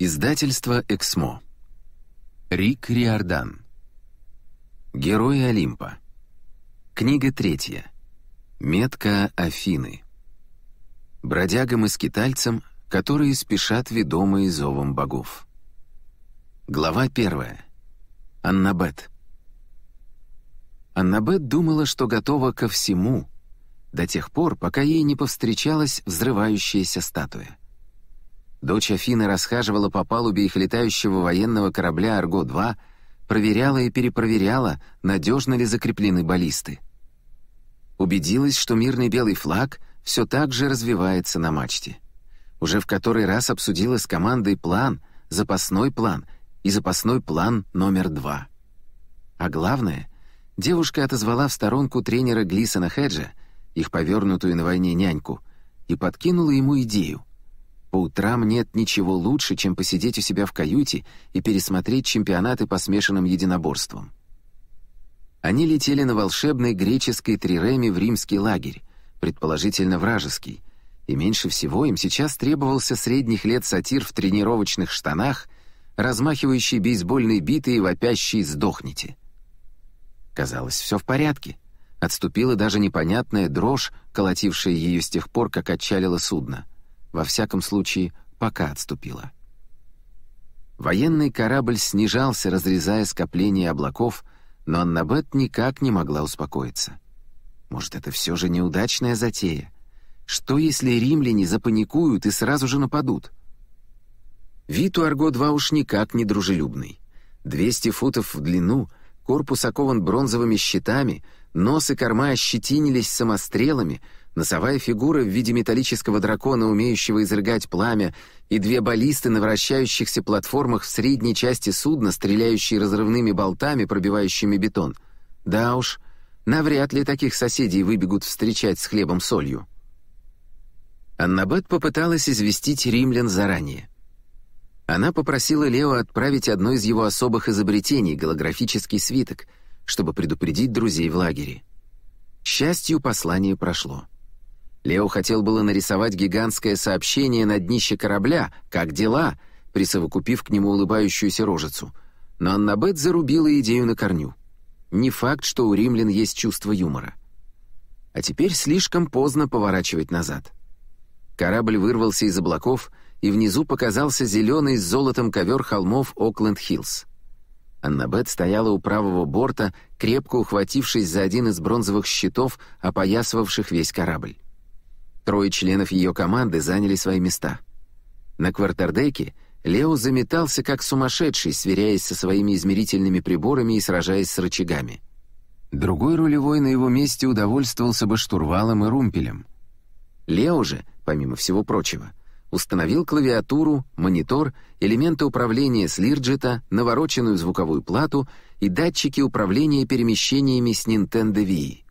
Издательство «Эксмо». Рик Риордан. Герои Олимпа. Книга третья. Метка Афины. Бродягам и скитальцам, которые спешат ведомые зовом богов. Глава первая. Аннабет. Аннабет думала, что готова ко всему, до тех пор, пока ей не повстречалась взрывающаяся статуя — Дочь Афины расхаживала по палубе их летающего военного корабля «Арго-2», проверяла и перепроверяла, надежно ли закреплены баллисты. Убедилась, что мирный белый флаг все так же развивается на мачте. Уже в который раз обсудила с командой план, запасной план и запасной план номер два. А главное, девушка отозвала в сторонку тренера Глисона Хеджа, их повернутую на войне няньку, и подкинула ему идею — по утрам нет ничего лучше, чем посидеть у себя в каюте и пересмотреть чемпионаты по смешанным единоборствам. Они летели на волшебной греческой триреме в римский лагерь, предположительно вражеский, и меньше всего им сейчас требовался средних лет сатир в тренировочных штанах, размахивающий бейсбольной битой и вопящий «сдохните». Казалось, все в порядке. Отступила даже непонятная дрожь, колотившая ее с тех пор, как отчалило судно — во всяком случае, пока отступила. Военный корабль снижался, разрезая скопление облаков, но Аннабет никак не могла успокоиться. Может, это все же неудачная затея? Что, если римляне запаникуют и сразу же нападут? Вид у Арго-2 уж никак не дружелюбный. 200 футов в длину, корпус окован бронзовыми щитами, нос и корма ощетинились самострелами — Носовая фигура в виде металлического дракона, умеющего изрыгать пламя, и две баллисты на вращающихся платформах в средней части судна, стреляющие разрывными болтами, пробивающими бетон. Да уж, навряд ли таких соседей выбегут встречать с хлебом-солью. Аннабет попыталась известить римлян заранее. Она попросила Лео отправить одно из его особых изобретений — голографический свиток, чтобы предупредить друзей в лагере. К счастью, послание прошло. — Лео хотел было нарисовать гигантское сообщение на днище корабля «Как дела?», присовокупив к нему улыбающуюся рожицу. Но Аннабет зарубила идею на корню. Не факт, что у римлян есть чувство юмора. А теперь слишком поздно поворачивать назад. Корабль вырвался из облаков, и внизу показался зеленый с золотом ковер холмов Окленд-Хиллз. Аннабет стояла у правого борта, крепко ухватившись за один из бронзовых щитов, опоясывавших весь корабль. Трое членов ее команды заняли свои места. На квартердеке Лео заметался как сумасшедший, сверяясь со своими измерительными приборами и сражаясь с рычагами. Другой рулевой на его месте удовольствовался бы штурвалом и румпелем. Лео же, помимо всего прочего, установил клавиатуру, монитор, элементы управления с слирджета, навороченную звуковую плату и датчики управления перемещениями с Nintendo Wii.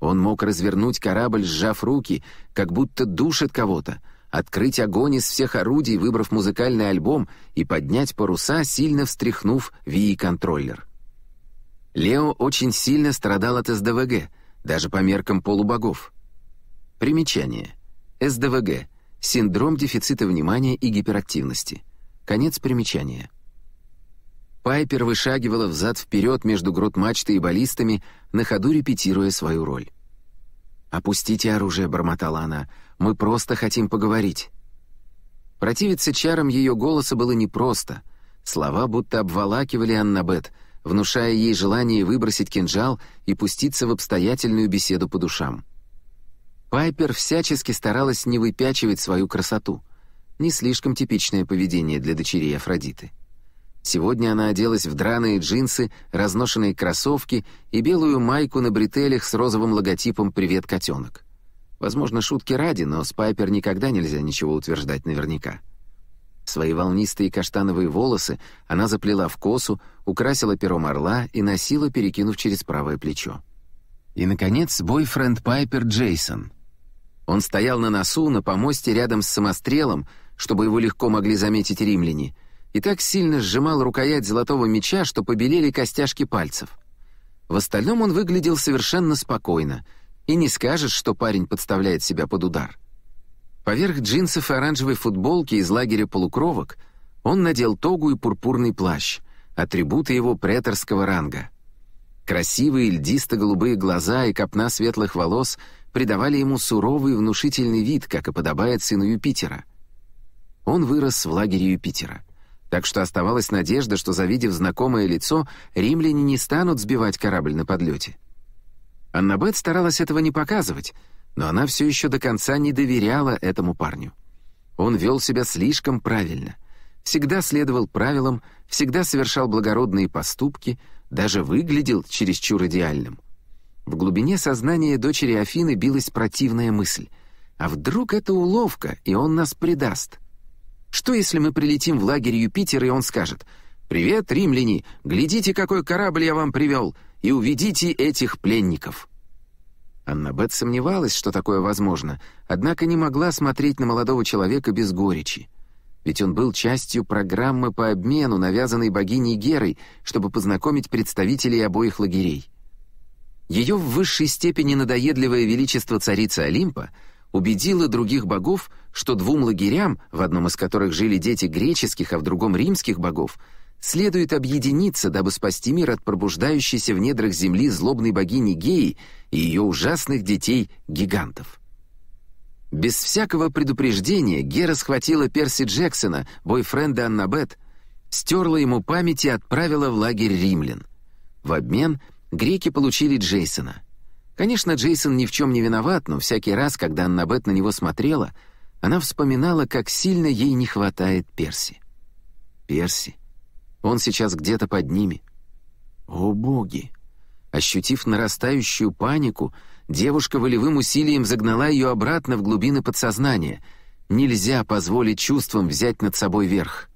Он мог развернуть корабль, сжав руки, как будто душит кого-то, открыть огонь из всех орудий, выбрав музыкальный альбом, и поднять паруса, сильно встряхнув ВИИ-контроллер. Лео очень сильно страдал от СДВГ, даже по меркам полубогов. Примечание. СДВГ – синдром дефицита внимания и гиперактивности. Конец примечания. Пайпер вышагивала взад-вперед между грот мачты и баллистами, на ходу репетируя свою роль. «Опустите оружие», — бормотала она, — «мы просто хотим поговорить». Противиться чарам ее голоса было непросто. Слова будто обволакивали Аннабет, внушая ей желание выбросить кинжал и пуститься в обстоятельную беседу по душам. Пайпер всячески старалась не выпячивать свою красоту. Не слишком типичное поведение для дочерей Афродиты. Сегодня она оделась в драные джинсы, разношенные кроссовки и белую майку на бретелях с розовым логотипом «Привет, котенок». Возможно, шутки ради, но с Пайпер никогда нельзя ничего утверждать наверняка. Свои волнистые каштановые волосы она заплела в косу, украсила пером орла и носила, перекинув через правое плечо. И, наконец, бойфренд Пайпер Джейсон. Он стоял на носу на помосте рядом с самострелом, чтобы его легко могли заметить римляне — и так сильно сжимал рукоять золотого меча, что побелели костяшки пальцев. В остальном он выглядел совершенно спокойно, и не скажешь, что парень подставляет себя под удар. Поверх джинсов и оранжевой футболки из лагеря полукровок он надел тогу и пурпурный плащ, атрибуты его преторского ранга. Красивые льдисто-голубые глаза и копна светлых волос придавали ему суровый и внушительный вид, как и подобает сыну Юпитера. Он вырос в лагере Юпитера — так что оставалась надежда, что, завидев знакомое лицо, римляне не станут сбивать корабль на подлете. Аннабет старалась этого не показывать, но она все еще до конца не доверяла этому парню. Он вел себя слишком правильно. Всегда следовал правилам, всегда совершал благородные поступки, даже выглядел чересчур идеальным. В глубине сознания дочери Афины билась противная мысль. «А вдруг это уловка, и он нас предаст?» Что если мы прилетим в лагерь Юпитера, и он скажет «Привет, римляне! Глядите, какой корабль я вам привел! И уведите этих пленников!» Аннабет сомневалась, что такое возможно, однако не могла смотреть на молодого человека без горечи. Ведь он был частью программы по обмену, навязанной богиней Герой, чтобы познакомить представителей обоих лагерей. Ее в высшей степени надоедливое величество царицы Олимпа — убедила других богов, что двум лагерям, в одном из которых жили дети греческих, а в другом римских богов, следует объединиться, дабы спасти мир от пробуждающейся в недрах земли злобной богини Геи и ее ужасных детей-гигантов. Без всякого предупреждения Гера схватила Перси Джексона, бойфренда Аннабет, стерла ему память и отправила в лагерь римлян. В обмен греки получили Джейсона — Конечно, Джейсон ни в чем не виноват, но всякий раз, когда Аннабет на него смотрела, она вспоминала, как сильно ей не хватает Перси. Перси. Он сейчас где-то под ними. О, боги! Ощутив нарастающую панику, девушка волевым усилием загнала ее обратно в глубины подсознания. Нельзя позволить чувствам взять над собой верх.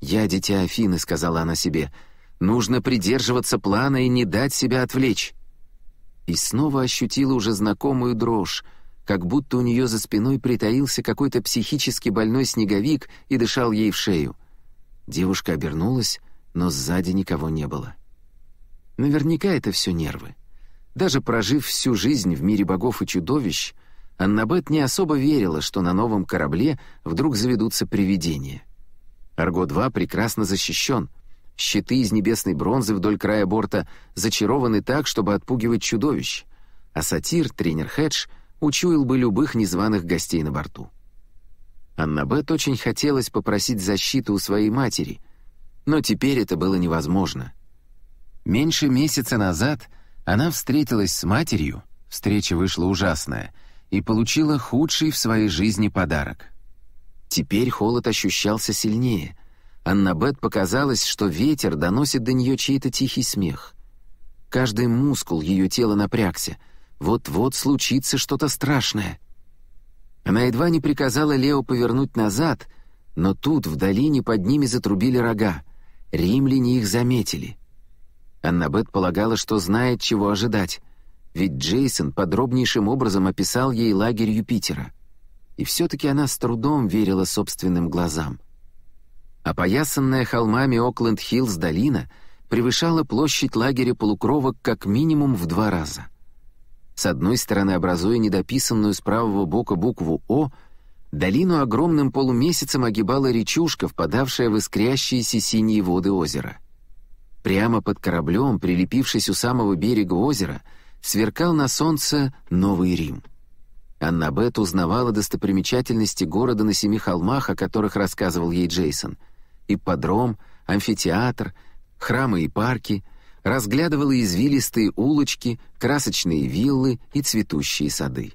«Я дитя Афины», — сказала она себе. «Нужно придерживаться плана и не дать себя отвлечь» и снова ощутила уже знакомую дрожь, как будто у нее за спиной притаился какой-то психически больной снеговик и дышал ей в шею. Девушка обернулась, но сзади никого не было. Наверняка это все нервы. Даже прожив всю жизнь в мире богов и чудовищ, Аннабет не особо верила, что на новом корабле вдруг заведутся привидения. Арго-2 прекрасно защищен — Щиты из небесной бронзы вдоль края борта зачарованы так, чтобы отпугивать чудовищ, а сатир, тренер Хедж, учуял бы любых незваных гостей на борту. Аннабет очень хотелось попросить защиту у своей матери, но теперь это было невозможно. Меньше месяца назад она встретилась с матерью, встреча вышла ужасная, и получила худший в своей жизни подарок. Теперь холод ощущался сильнее, Аннабет показалось, что ветер доносит до нее чей-то тихий смех. Каждый мускул ее тела напрягся. Вот-вот случится что-то страшное. Она едва не приказала Лео повернуть назад, но тут в долине под ними затрубили рога. Римляне их заметили. Аннабет полагала, что знает, чего ожидать, ведь Джейсон подробнейшим образом описал ей лагерь Юпитера. И все-таки она с трудом верила собственным глазам — Опоясанная холмами Окленд-Хиллз долина превышала площадь лагеря полукровок как минимум в два раза. С одной стороны, образуя недописанную с правого бока букву «О», долину огромным полумесяцем огибала речушка, впадавшая в искрящиеся синие воды озера. Прямо под кораблем, прилепившись у самого берега озера, сверкал на солнце Новый Рим. Аннабет узнавала достопримечательности города на семи холмах, о которых рассказывал ей Джейсон — ипподром, амфитеатр, храмы и парки, разглядывала извилистые улочки, красочные виллы и цветущие сады.